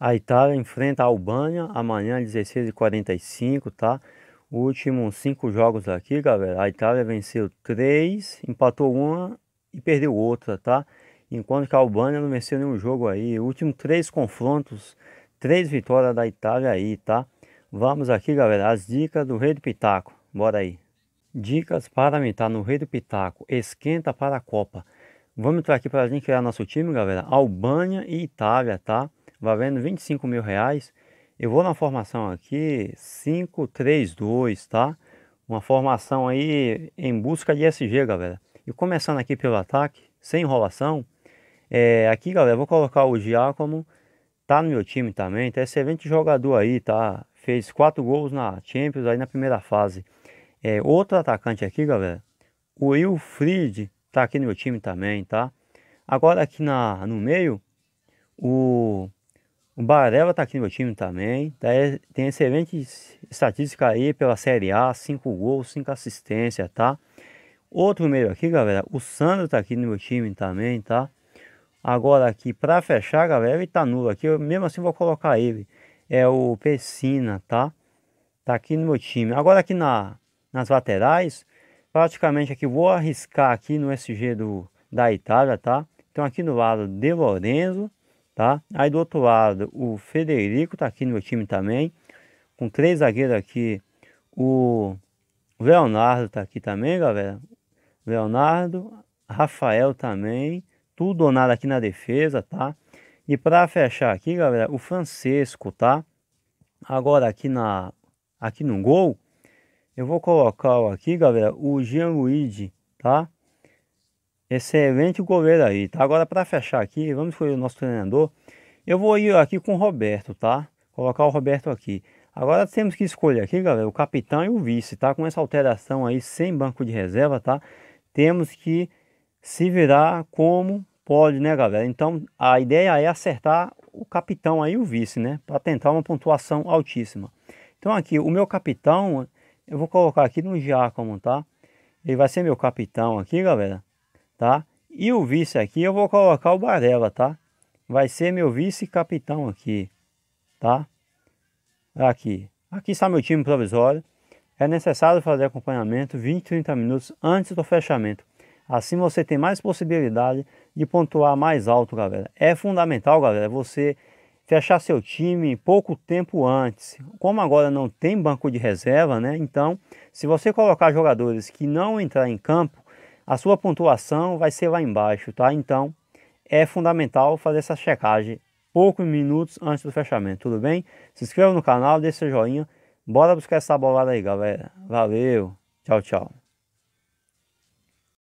A Itália enfrenta a Albânia amanhã, 16h45, tá? Últimos cinco jogos aqui, galera. A Itália venceu três, empatou uma e perdeu outra, tá? Enquanto que a Albânia não venceu nenhum jogo aí. Último três confrontos, três vitórias da Itália aí, tá? Vamos aqui, galera, as dicas do Rei do Pitaco. Bora aí. Dicas para mitar no Rei do Pitaco. Esquenta para a Copa. Vamos entrar aqui para a gente criar nosso time, galera. Albânia e Itália, tá? valendo 25 mil reais. Eu vou na formação aqui 532, tá? Uma formação aí em busca de SG, galera. E começando aqui pelo ataque, sem enrolação, é, aqui, galera, vou colocar o Giacomo, tá no meu time também, tá excelente jogador aí, tá? Fez quatro gols na Champions aí na primeira fase. É, outro atacante aqui, galera, o Wilfried, tá aqui no meu time também, tá? Agora aqui na, no meio, o o Barela está aqui no meu time também. tem excelente estatística aí pela Série A, 5 gols, 5 assistências, tá? Outro meio aqui, galera, o Sandro tá aqui no meu time também, tá? Agora aqui, para fechar, galera, ele tá nulo aqui, eu mesmo assim vou colocar ele. É o Pessina, tá? Tá aqui no meu time. Agora aqui na, nas laterais, praticamente aqui, vou arriscar aqui no SG do, da Itália, tá? Então aqui no lado, De Lorenzo, tá? Aí do outro lado, o Federico tá aqui no meu time também, com três zagueiros aqui. O Leonardo tá aqui também, galera. Leonardo, Rafael também, tudo ou nada aqui na defesa, tá? E para fechar aqui, galera, o Francisco, tá? Agora aqui na aqui no gol, eu vou colocar aqui, galera, o Jean Luigi, tá? Excelente goleiro aí, tá? Agora para fechar aqui, vamos escolher o nosso treinador. Eu vou ir aqui com o Roberto, tá? Colocar o Roberto aqui. Agora temos que escolher aqui, galera, o capitão e o vice, tá? Com essa alteração aí sem banco de reserva, tá? Temos que se virar como pode, né, galera? Então a ideia é acertar o capitão aí o vice, né? Para tentar uma pontuação altíssima. Então aqui, o meu capitão, eu vou colocar aqui no Giacomo, tá? Ele vai ser meu capitão aqui, galera tá? E o vice aqui eu vou colocar o Barela, tá? Vai ser meu vice-capitão aqui, tá? Aqui. Aqui está meu time provisório. É necessário fazer acompanhamento 20, 30 minutos antes do fechamento. Assim você tem mais possibilidade de pontuar mais alto, galera. É fundamental, galera, você fechar seu time pouco tempo antes. Como agora não tem banco de reserva, né? Então, se você colocar jogadores que não entrar em campo, a sua pontuação vai ser lá embaixo, tá? Então é fundamental fazer essa checagem poucos minutos antes do fechamento, tudo bem? Se inscreva no canal, deixe seu joinha, bora buscar essa bolada aí, galera. Valeu, tchau, tchau.